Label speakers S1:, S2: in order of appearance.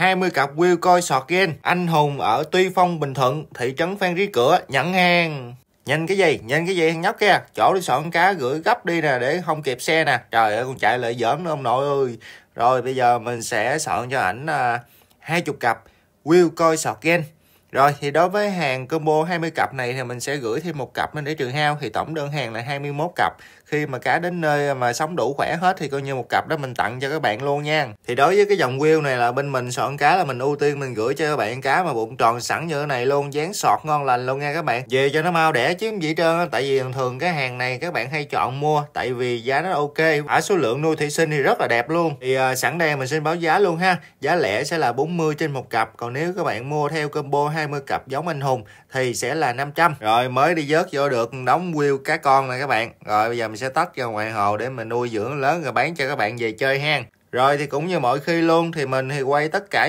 S1: 20 cặp wheel coi sọt gen anh hùng ở Tuy Phong Bình Thuận thị trấn Phan Rí Cửa nhận hàng nhanh cái gì nhanh cái gì thằng nhóc kia chỗ đi soạn cá gửi gấp đi nè để không kịp xe nè trời ơi con chạy lại giỡn nữa ông nội ơi rồi bây giờ mình sẽ soạn cho ảnh à, hai chục cặp wheel coi sọt gen rồi thì đối với hàng combo 20 cặp này thì mình sẽ gửi thêm một cặp lên để trừ hao thì tổng đơn hàng là 21 cặp. Khi mà cá đến nơi mà sống đủ khỏe hết thì coi như một cặp đó mình tặng cho các bạn luôn nha. Thì đối với cái dòng wheel này là bên mình soạn cá là mình ưu tiên mình gửi cho các bạn cá mà bụng tròn sẵn như thế này luôn, dán sọt ngon lành luôn nha các bạn. Về cho nó mau đẻ chứ gì trơn tại vì thường cái hàng này các bạn hay chọn mua tại vì giá nó ok, ở số lượng nuôi thủy sinh thì rất là đẹp luôn. Thì à, sẵn đây mình xin báo giá luôn ha. Giá lẻ sẽ là 40 trên một cặp, còn nếu các bạn mua theo combo 20 cặp giống anh hùng thì sẽ là 500 rồi mới đi dớt vô được đóng wheel cá con này các bạn rồi bây giờ mình sẽ tách ra ngoài hồ để mình nuôi dưỡng lớn rồi bán cho các bạn về chơi hang rồi thì cũng như mọi khi luôn thì mình thì quay tất cả